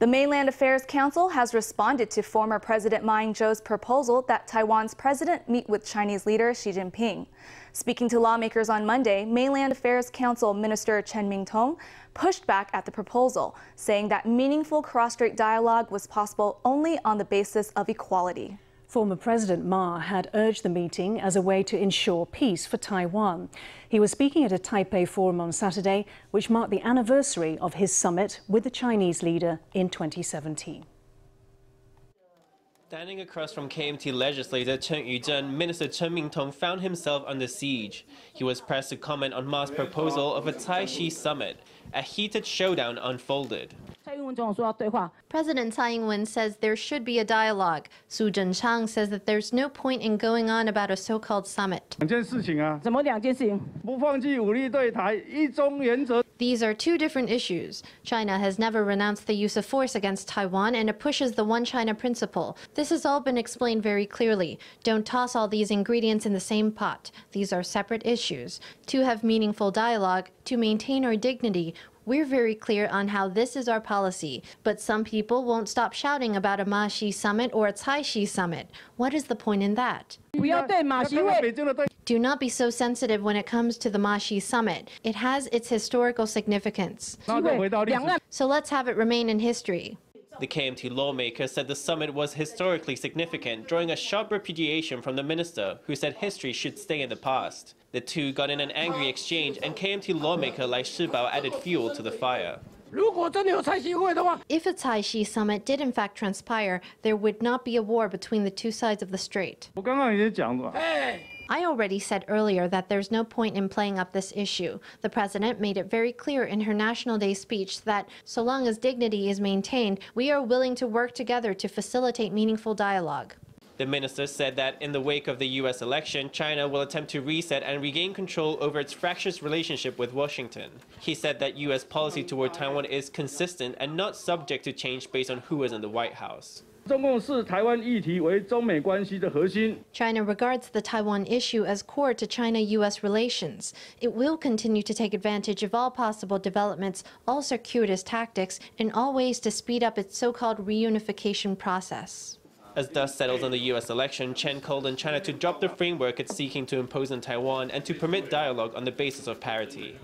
The Mainland Affairs Council has responded to former President Ma Ying-jeou's proposal that Taiwan's president meet with Chinese leader Xi Jinping. Speaking to lawmakers on Monday, Mainland Affairs Council Minister Chen Ming-tong pushed back at the proposal, saying that meaningful cross-strait dialogue was possible only on the basis of equality. Former President Ma had urged the meeting as a way to ensure peace for Taiwan. He was speaking at a Taipei forum on Saturday, which marked the anniversary of his summit with the Chinese leader in 2017. Standing across from KMT legislator Chen Yuzhen, Minister Chen Mingtong found himself under siege. He was pressed to comment on Ma's proposal of a Tai Chi summit. A heated showdown unfolded. President Tsai Ing-wen says there should be a dialogue. Su Chang says that there's no point in going on about a so-called summit. These are two different issues. China has never renounced the use of force against Taiwan and it pushes the one China principle. This has all been explained very clearly. Don't toss all these ingredients in the same pot. These are separate issues. To have meaningful dialogue, to maintain our dignity, we're very clear on how this is our policy, but some people won't stop shouting about a Mashi summit or a Taishi summit. What is the point in that? Do not be so sensitive when it comes to the Mashi summit. It has its historical significance. So let's have it remain in history. The KMT lawmaker said the summit was historically significant, drawing a sharp repudiation from the minister, who said history should stay in the past. The two got in an angry exchange, and KMT lawmaker Lai Shibao added fuel to the fire. If a Taixi summit did in fact transpire, there would not be a war between the two sides of the strait. I already said earlier that there's no point in playing up this issue. The president made it very clear in her National Day speech that so long as dignity is maintained, we are willing to work together to facilitate meaningful dialogue. The minister said that in the wake of the U.S. election, China will attempt to reset and regain control over its fractious relationship with Washington. He said that U.S. policy toward Taiwan is consistent and not subject to change based on who is in the White House. China regards the Taiwan issue as core to China-U.S. relations. It will continue to take advantage of all possible developments, all circuitous tactics, and all ways to speed up its so-called reunification process. As dust settles on the U.S. election, Chen called on China to drop the framework it's seeking to impose on Taiwan and to permit dialogue on the basis of parity.